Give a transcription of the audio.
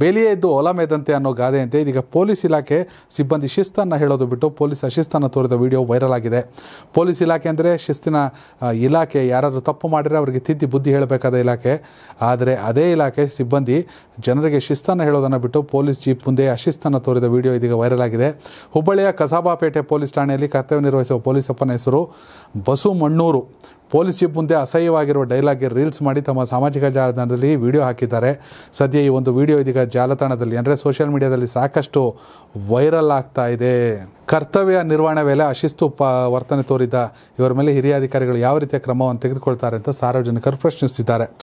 ಬೇಲಿಯೇ ಇದ್ದು ಹೊಲ ಮೇದಂತೆ ಅನ್ನೋ ಗಾದೆಯಂತೆ ಇದೀಗ ಪೊಲೀಸ್ ಇಲಾಖೆ ಸಿಬ್ಬಂದಿ ಶಿಸ್ತನ್ನು ಹೇಳೋದು ಬಿಟ್ಟು ಪೊಲೀಸ್ ಅಶಿಸ್ತನ್ನು ತೋರಿದ ವಿಡಿಯೋ ವೈರಲ್ ಆಗಿದೆ ಪೊಲೀಸ್ ಇಲಾಖೆ ಅಂದರೆ ಶಿಸ್ತಿನ ಇಲಾಖೆ ಯಾರಾದರೂ ತಪ್ಪು ಮಾಡಿದರೆ ಅವರಿಗೆ ತಿದ್ದಿ ಬುದ್ಧಿ ಹೇಳಬೇಕಾದ ಇಲಾಖೆ ಆದರೆ ಅದೇ ಇಲಾಖೆ ಸಿಬ್ಬಂದಿ ಜನರಿಗೆ ಶಿಸ್ತನ್ನು ಹೇಳೋದನ್ನು ಬಿಟ್ಟು ಪೊಲೀಸ್ ಜೀಪ್ ಮುಂದೆ ಅಶಿಸ್ತನ್ನು ತೋರಿದ ವಿಡಿಯೋ ಇದೀಗ ವೈರಲ್ ಆಗಿದೆ ಹುಬ್ಬಳ್ಳಿಯ ಕಸಾಬಾಪೇಟೆ ಪೊಲೀಸ್ ಠಾಣೆಯಲ್ಲಿ ಕರ್ತವ್ಯ ನಿರ್ವಹಿಸುವ ಪೊಲೀಸಪ್ಪನ ಹೆಸರು ಬಸುಮಣ್ಣೂರು ಮಣ್ಣೂರು ಪೊಲೀಸ್ ಜೀಪ್ ಮುಂದೆ ಅಸಹ್ಯವಾಗಿರುವ ಡೈಲಾಗ್ಗೆ ರೀಲ್ಸ್ ಮಾಡಿ ತಮ್ಮ ಸಾಮಾಜಿಕ ಜಾಲತಾಣದಲ್ಲಿ ವಿಡಿಯೋ ಹಾಕಿದ್ದಾರೆ ಸದ್ಯ ಈ ಒಂದು ವಿಡಿಯೋ ಇದೀಗ ಜಾಲತಾಣದಲ್ಲಿ ಅಂದರೆ ಸೋಷಿಯಲ್ ಮೀಡಿಯಾದಲ್ಲಿ ಸಾಕಷ್ಟು ವೈರಲ್ ಆಗ್ತಾ ಇದೆ ಕರ್ತವ್ಯ ನಿರ್ವಹಣೆ ವೇಳೆ ಅಶಿಸ್ತು ಪ ವರ್ತನೆ ತೋರಿದ ಇವರ ಮೇಲೆ ಹಿರಿಯ ಅಧಿಕಾರಿಗಳು ಯಾವ ರೀತಿಯ ಕ್ರಮವನ್ನು ತೆಗೆದುಕೊಳ್ತಾರೆ ಅಂತ ಸಾರ್ವಜನಿಕರು ಪ್ರಶ್ನಿಸಿದ್ದಾರೆ